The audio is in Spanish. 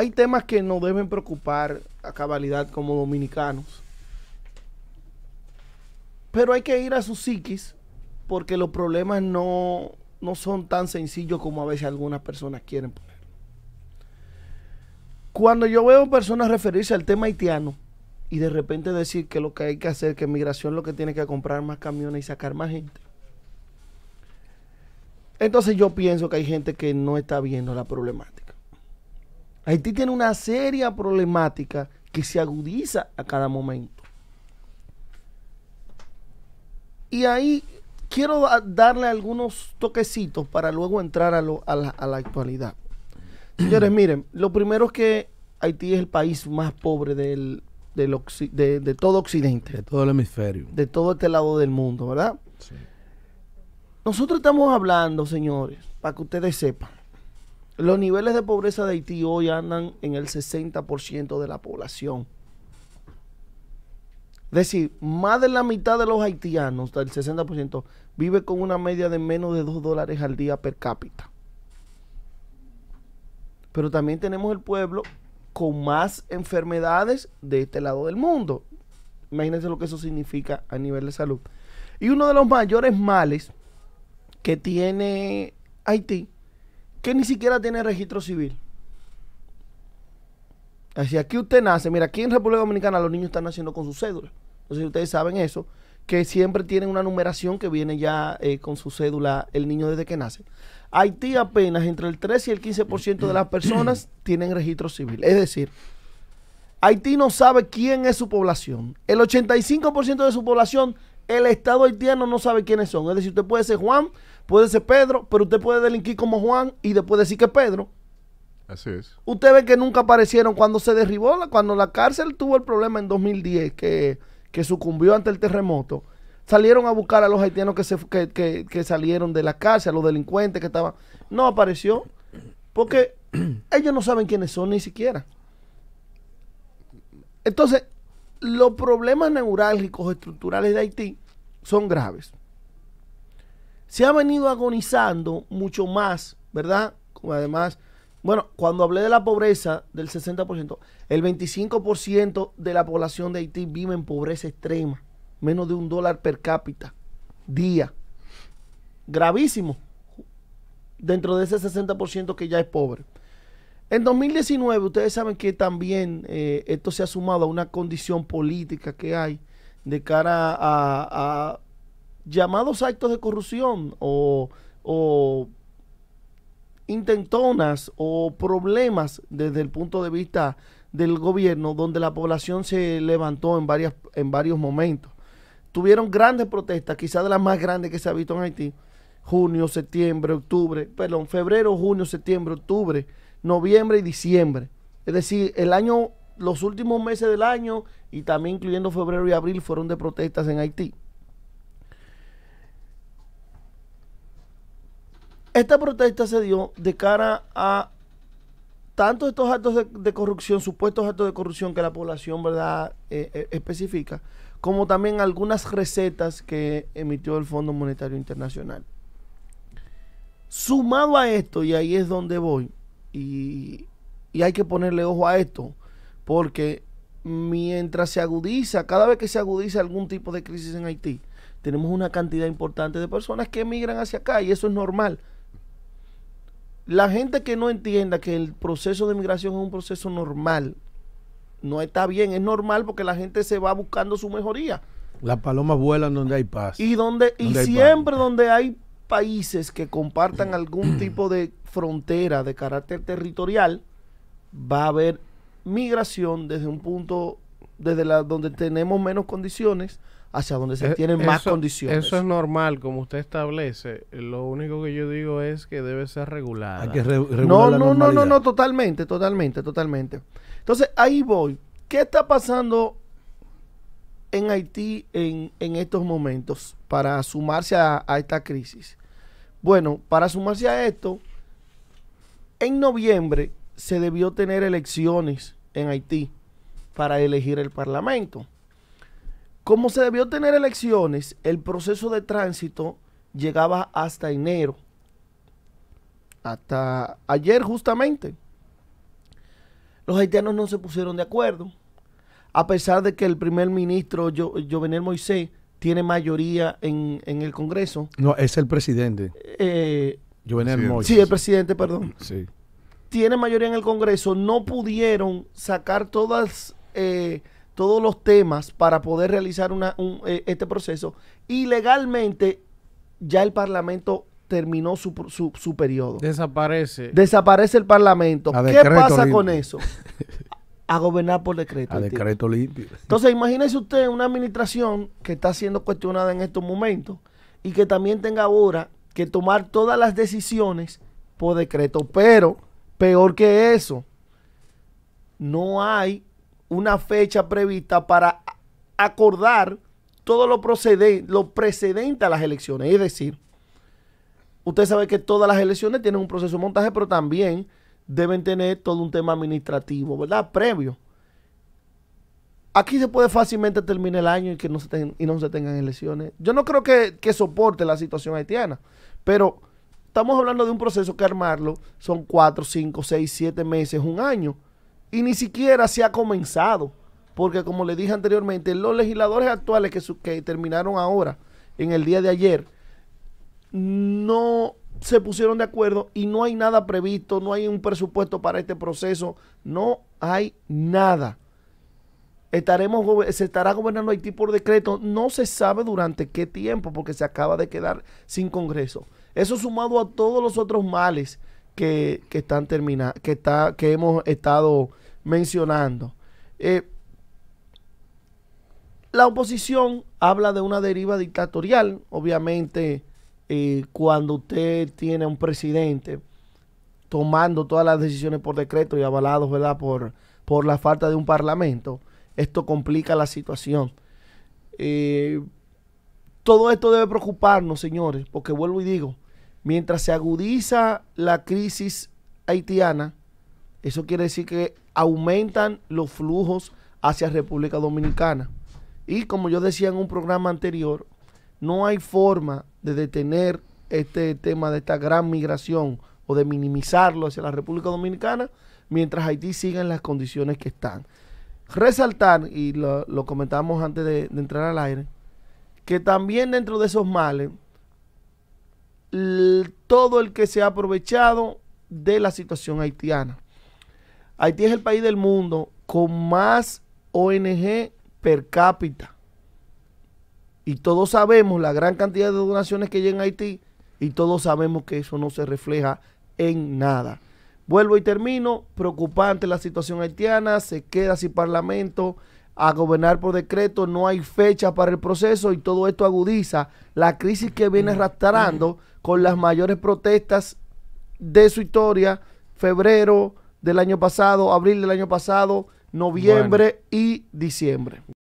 hay temas que nos deben preocupar a cabalidad como dominicanos. Pero hay que ir a sus psiquis porque los problemas no, son tan sencillos como a veces algunas personas quieren poner. Cuando yo veo personas referirse al tema haitiano y de repente decir que lo que hay que hacer, que migración lo que tiene que comprar más camiones y sacar más gente. Entonces yo pienso que hay gente que no está viendo la problemática. Haití tiene una seria problemática que se agudiza a cada momento. Y ahí quiero darle algunos toquecitos para luego entrar a, la, actualidad. Señores, miren, lo primero es que Haití es el país más pobre de, de, todo Occidente. De todo el hemisferio. De todo este lado del mundo, ¿verdad? Sí. Nosotros estamos hablando, señores, para que ustedes sepan, los niveles de pobreza de Haití hoy andan en el 60% de la población. Es decir, más de la mitad de los haitianos, del 60%, vive con una media de menos de 2 dólares al día per cápita. Pero también tenemos el pueblo con más enfermedades de este lado del mundo. Imagínense lo que eso significa a nivel de salud. Y uno de los mayores males que tiene Haití que ni siquiera tiene registro civil. Así aquí usted nace, mira, aquí en República Dominicana los niños están naciendo con su cédula. entonces ustedes saben eso, que siempre tienen una numeración que viene ya eh, con su cédula el niño desde que nace. Haití apenas entre el 3 y el 15% de las personas tienen registro civil. Es decir, Haití no sabe quién es su población. El 85% de su población, el Estado haitiano no sabe quiénes son. Es decir, usted puede ser Juan, puede ser Pedro, pero usted puede delinquir como Juan y después decir que Pedro. Así es. Usted ve que nunca aparecieron cuando se derribó, cuando la cárcel tuvo el problema en 2010, que, que sucumbió ante el terremoto. Salieron a buscar a los haitianos que, se, que salieron de la cárcel, a los delincuentes que estaban. No apareció, porque ellos no saben quiénes son ni siquiera. Entonces, los problemas neurálgicos estructurales de Haití son graves se ha venido agonizando mucho más, ¿verdad? Como además, bueno, cuando hablé de la pobreza del 60%, el 25% de la población de Haití vive en pobreza extrema, menos de un dólar per cápita, día. Gravísimo, dentro de ese 60% que ya es pobre. En 2019, ustedes saben que también eh, esto se ha sumado a una condición política que hay de cara a llamados actos de corrupción o, intentonas o problemas desde el punto de vista del gobierno donde la población se levantó en, varias, en varios momentos. Tuvieron grandes protestas, quizás de las más grandes que se ha visto en Haití. Junio, septiembre, octubre, perdón, febrero, junio, septiembre, octubre, noviembre y diciembre. Es decir, el año, los últimos meses del año y también incluyendo febrero y abril fueron de protestas en Haití. Esta protesta se dio de cara a tanto estos actos de, corrupción, supuestos actos de corrupción que la población verdad eh, eh, especifica, como también algunas recetas que emitió el Fondo Monetario Internacional. Sumado a esto, y ahí es donde voy, y, y hay que ponerle ojo a esto, porque mientras se agudiza, cada vez que se agudiza algún tipo de crisis en Haití, tenemos una cantidad importante de personas que emigran hacia acá y eso es normal. La gente que no entienda que el proceso de migración es un proceso normal, no está bien, es normal porque la gente se va buscando su mejoría. Las palomas vuelan donde hay paz. Y donde, y siempre donde hay países que compartan algún tipo de frontera de carácter territorial, va a haber migración desde un punto, desde donde tenemos menos condiciones hacia donde se eh, tienen más condiciones. Eso es normal, como usted establece. Lo único que yo digo es que debe ser regulada. regular no, no, no, no, no, totalmente, totalmente, totalmente. Entonces, ahí voy. ¿Qué está pasando en Haití en, estos momentos para sumarse a, a esta crisis? Bueno, para sumarse a esto, en noviembre se debió tener elecciones en Haití para elegir el parlamento. Como se debió tener elecciones, el proceso de tránsito llegaba hasta enero, hasta ayer justamente. Los haitianos no se pusieron de acuerdo, a pesar de que el primer ministro Jovenel Moisés tiene mayoría en, el Congreso. No, es el presidente. Eh, Jovenel Moisés. Sí, el presidente, perdón. Sí. Tiene mayoría en el Congreso, no pudieron sacar todas... Eh, todos los temas para poder realizar eh, este proceso y legalmente ya el Parlamento terminó su, periodo. Desaparece. Desaparece el Parlamento. ¿Qué pasa con eso? A gobernar por decreto. A decreto limpio. Entonces, imagínese usted una administración que está siendo cuestionada en estos momentos y que también tenga ahora que tomar todas las decisiones por decreto. Pero, peor que eso, no hay una fecha prevista para acordar todo lo, lo precedente a las elecciones. Es decir, usted sabe que todas las elecciones tienen un proceso de montaje, pero también deben tener todo un tema administrativo, ¿verdad? Previo. Aquí se puede fácilmente terminar el año y que no se, no se tengan elecciones. Yo no creo que, que soporte la situación haitiana, pero estamos hablando de un proceso que armarlo son cuatro, cinco, seis, siete meses, un año y ni siquiera se ha comenzado, porque como le dije anteriormente, los legisladores actuales que, que terminaron ahora, en el día de ayer, no se pusieron de acuerdo y no hay nada previsto, no hay un presupuesto para este proceso, no hay nada. Estaremos, se estará gobernando Haití por decreto, no se sabe durante qué tiempo, porque se acaba de quedar sin Congreso. Eso sumado a todos los otros males que, están que, está, que hemos estado mencionando. Eh, la oposición habla de una deriva dictatorial. Obviamente, eh, cuando usted tiene un presidente tomando todas las decisiones por decreto y avalados, ¿verdad? Por, por la falta de un parlamento, esto complica la situación. Eh, todo esto debe preocuparnos, señores, porque vuelvo y digo, Mientras se agudiza la crisis haitiana, eso quiere decir que aumentan los flujos hacia República Dominicana. Y como yo decía en un programa anterior, no hay forma de detener este tema de esta gran migración o de minimizarlo hacia la República Dominicana mientras Haití siga en las condiciones que están. Resaltar, y lo, comentamos antes de entrar al aire, que también dentro de esos males todo el que se ha aprovechado de la situación haitiana. Haití es el país del mundo con más ONG per cápita. Y todos sabemos la gran cantidad de donaciones que llegan a Haití y todos sabemos que eso no se refleja en nada. Vuelvo y termino. Preocupante la situación haitiana, se queda sin parlamento, a gobernar por decreto, no hay fecha para el proceso y todo esto agudiza la crisis que viene arrastrando con las mayores protestas de su historia, febrero del año pasado, abril del año pasado, noviembre y diciembre.